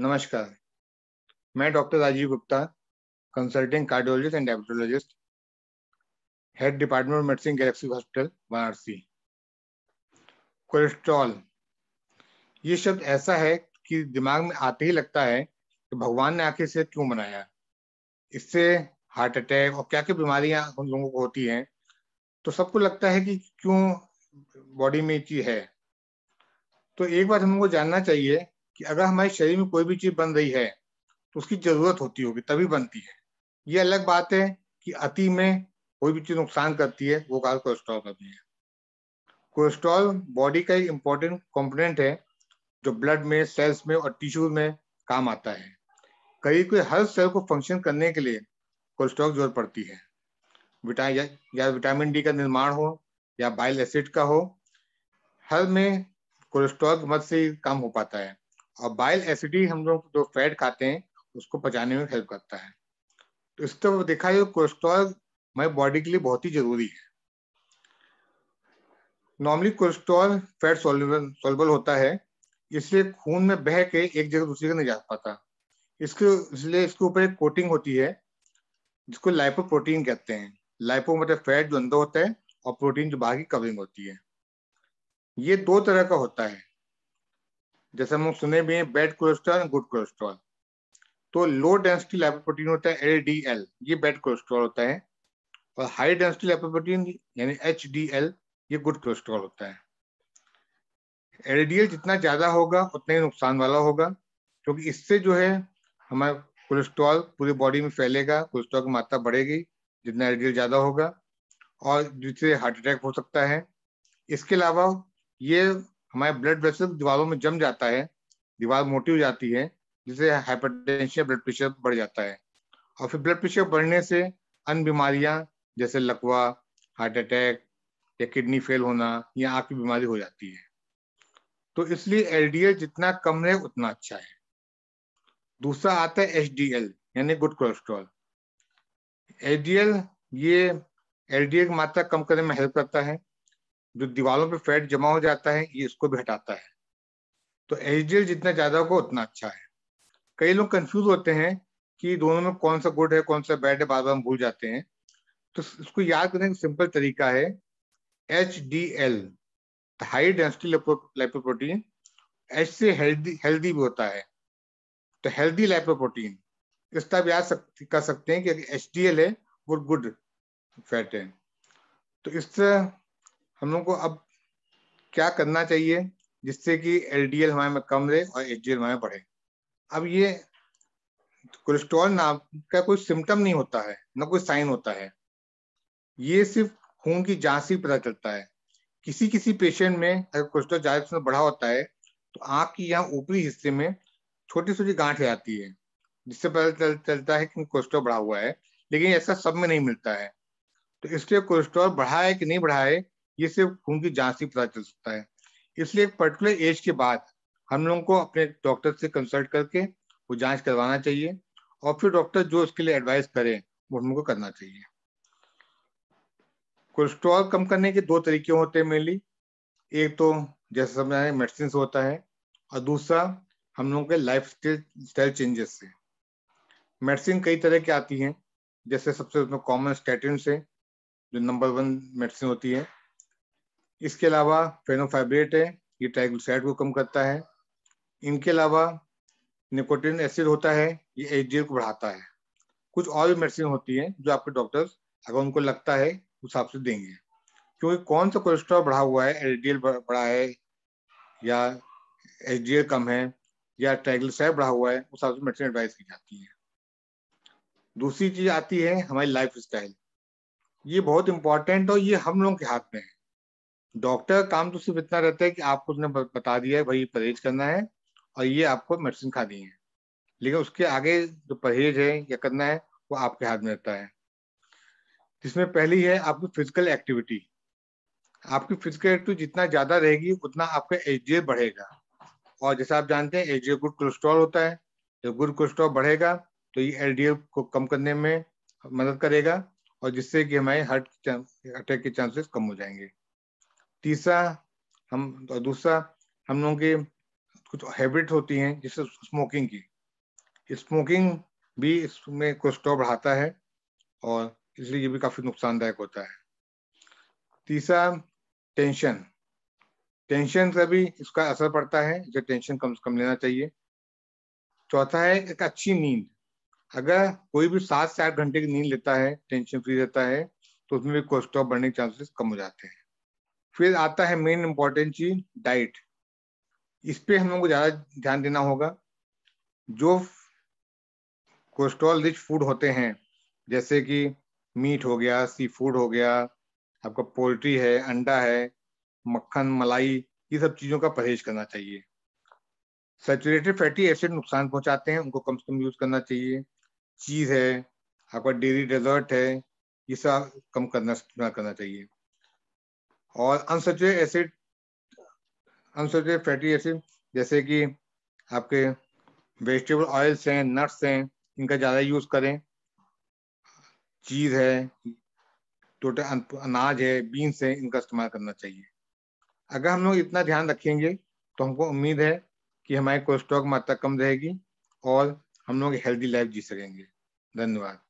नमस्कार मैं doctor Rajiv Gupta consulting cardiologist and diabetologist head department of medicine Galaxy hospital Varanasi cholesterol ये शब्द ऐसा है कि दिमाग में आते ही लगता है कि भगवान ने आखिर इसे क्यों बनाया इससे हार्ट अटैक और क्या क्या बीमारियां उन लोगों को होती हैं तो सबको लगता है कि क्यों बॉडी में ये चीज है तो एक बात हमको जानना चाहिए कि अगर हमारे शरीर में कोई भी चीज बन रही है तो उसकी जरूरत होती होगी तभी बनती है ये अलग बात है कि अति में कोई भी चीज नुकसान करती है वो कार कोलेस्ट्रॉल का भी है कोलेस्ट्रॉल बॉडी का एक इम्पोर्टेंट कॉम्पोनेंट है जो ब्लड में सेल्स में और टिश्यू में काम आता है करीब के हर सेल को फंक्शन करने के लिए कोलेस्ट्रॉल की जरूरत पड़ती है विटा या, या विटामिन डी का निर्माण हो या बाइल एसिड का हो हर में कोलेस्ट्रॉल मत से काम हो पाता है और बाइल एसिडी हम लोग जो फैट खाते हैं उसको पचाने में हेल्प करता है तो इस तरह देखा जाए कोलेस्ट्रॉल हमारे बॉडी के लिए बहुत ही जरूरी है normally cholesterol fat soluble soluble होता है इसलिए खून में बह के एक जगह दूसरी जगह नहीं जा पाता इसके इसलिए इसके ऊपर एक कोटिंग होती है जिसको लाइपोप्रोटीन कहते हैं लाइपो मतलब फैट जो अंदर होता है और प्रोटीन जो बाहर की कवरिंग होती है ये दो तरह का होता है जैसे हम सुने भी हैं बैड कोलेस्ट्रॉल गुड कोलेस्ट्रॉल तो लो डेंसिटी लाइपोप्रोटीन होता है एल ये बैड कोलेस्ट्रॉल होता है और हाई डेंसिटी लाइपोप्रोटीन यानी एच ये गुड कोलेस्ट्रॉल होता है एलडीएल जितना ज्यादा होगा उतना ही नुकसान वाला होगा क्योंकि इससे जो है हमारा कोलेस्ट्रॉल पूरी बॉडी में फैलेगा कोलेस्ट्रॉल की मात्रा बढ़ेगी जितना एलडीएल ज्यादा होगा और जिससे हार्ट अटैक हो सकता है इसके अलावा ये हमारे ब्लड प्रेशर दीवारों में जम जाता है दीवार मोटी हो जाती है जिससे हाइपरटेंशन ब्लड प्रेशर बढ़ जाता है और फिर ब्लड प्रेशर बढ़ने से अन्य बीमारियां जैसे लकवा हार्ट अटैक या किडनी फेल होना या आँख की बीमारी हो जाती है तो इसलिए एल जितना कम रहे उतना अच्छा है दूसरा आता है एच यानी गुड कोलेस्ट्रॉल एच ये एल की मात्रा कम करने में हेल्प करता है जो दीवारों पे फैट जमा हो जाता है ये इसको भी हटाता है तो एच जितना ज्यादा होगा उतना अच्छा है कई लोग कंफ्यूज होते हैं कि दोनों में कौन सा गुड है कौन सा बैड है बार बार हम भूल जाते हैं तो इसको याद करने का सिंपल तरीका है H D L high density lipoprotein H से हेल्दी हेल्दी भी होता है तो हेल्दी लाइपोप्रोटीन इस तरह याद सक, कर सकते हैं कि एच डी एल है वो गुड फैट है तो इस तरह हम लोग को अब क्या करना चाहिए जिससे कि एल डी एल हमारे में कम रहे और एच डी एल हमारे बढ़े अब ये कोलेस्ट्रॉल ना का कोई सिम्टम नहीं होता है ना कोई साइन होता है ये सिर्फ खून की जांच से पता चलता है किसी किसी पेशेंट में अगर कोलेस्ट्रॉल ज्यादा बढ़ा होता है तो आँख की यहाँ ऊपरी हिस्से में छोटी छोटी गांठ आती है जिससे पता चल, चलता है कि कोलेस्ट्रॉल बढ़ा हुआ है लेकिन ऐसा सब में नहीं मिलता है तो इसलिए कोलेस्ट्रॉल बढ़ा है कि नहीं बढ़ा है ये सिर्फ खून की जांच से पता चल सकता है इसलिए एक पर्टिकुलर एज के बाद हम लोगों को अपने डॉक्टर से कंसल्ट करके वो जांच करवाना चाहिए और फिर डॉक्टर जो उसके लिए एडवाइस करें वो हमको करना चाहिए कोलेस्ट्रॉल कम करने के दो तरीके होते हैं मेनली एक तो जैसे समझाए मेडिसिन होता है और दूसरा हम लोगों के लाइफ स्टाइल चेंजेस से मेडिसिन कई तरह की आती हैं जैसे सबसे उसमें कॉमन स्टेटिन से जो नंबर वन मेडिसिन होती है इसके अलावा फेनोफाइब्रेट है ये ट्राइग्लिसराइड को कम करता है इनके अलावा निकोटिन एसिड होता है ये एच को बढ़ाता है कुछ और भी मेडिसिन होती है जो आपके डॉक्टर्स अगर उनको लगता है उस हिसाब से देंगे क्योंकि कौन सा कोलेस्ट्रॉल बढ़ा हुआ है एल बढ़ा है या एच कम है या ट्राइग्लिसराइड बढ़ा हुआ है उस हिसाब से मेडिसिन एडवाइस की जाती है दूसरी चीज आती है हमारी लाइफ स्टाइल ये बहुत इंपॉर्टेंट और ये हम लोगों के हाथ में है डॉक्टर काम तो सिर्फ इतना रहता है कि आपको उसने बता दिया है भाई परहेज करना है और ये आपको मेडिसिन खानी है लेकिन उसके आगे जो परहेज है या करना है वो आपके हाथ में रहता है जिसमें पहली है आपकी फिजिकल एक्टिविटी आपकी फिजिकल एक्टिविटी जितना ज्यादा रहेगी उतना आपका एच बढ़ेगा और जैसा आप जानते हैं एच गुड कोलेस्ट्रॉल होता है जब गुड कोलेस्ट्रॉल बढ़ेगा तो ये एल को कम करने में मदद करेगा और जिससे कि हमारे हार्ट अटैक के चांसेस कम हो जाएंगे तीसरा हम दूसरा हम लोगों के कुछ हैबिट होती हैं जैसे स्मोकिंग की स्मोकिंग भी इसमें कोलेस्ट्रॉल बढ़ाता है और इसलिए ये भी काफ़ी नुकसानदायक होता है तीसरा टेंशन टेंशन का भी इसका असर पड़ता है जो टेंशन कम से कम लेना चाहिए चौथा है एक अच्छी नींद अगर कोई भी सात से आठ घंटे की नींद लेता है टेंशन फ्री रहता है तो उसमें भी कोलेस्ट्रॉल बढ़ने के चांसेस कम हो जाते हैं फिर आता है मेन इम्पोर्टेंट चीज डाइट इस पर हम लोग को ज्यादा ध्यान देना होगा जो कोलेस्ट्रॉल रिच फूड होते हैं जैसे कि मीट हो गया सी फूड हो गया आपका पोल्ट्री है अंडा है मक्खन मलाई ये सब चीज़ों का परहेज करना चाहिए सेचुरेटेड फैटी एसिड नुकसान पहुंचाते हैं उनको कम से कम यूज़ करना चाहिए चीज़ है आपका डेयरी डेजर्ट है ये सब कम करना करना चाहिए और unsaturated acid unsaturated fatty acid जैसे कि आपके वेजिटेबल ऑयल्स हैं नट्स हैं इनका ज़्यादा यूज़ करें चीज़ है टोटल अनाज है बीन्स है इनका इस्तेमाल करना चाहिए अगर हम लोग इतना ध्यान रखेंगे तो हमको उम्मीद है कि हमारी कोलेस्ट्रॉल की मात्रा कम रहेगी और हम लोग हेल्दी लाइफ जी सकेंगे धन्यवाद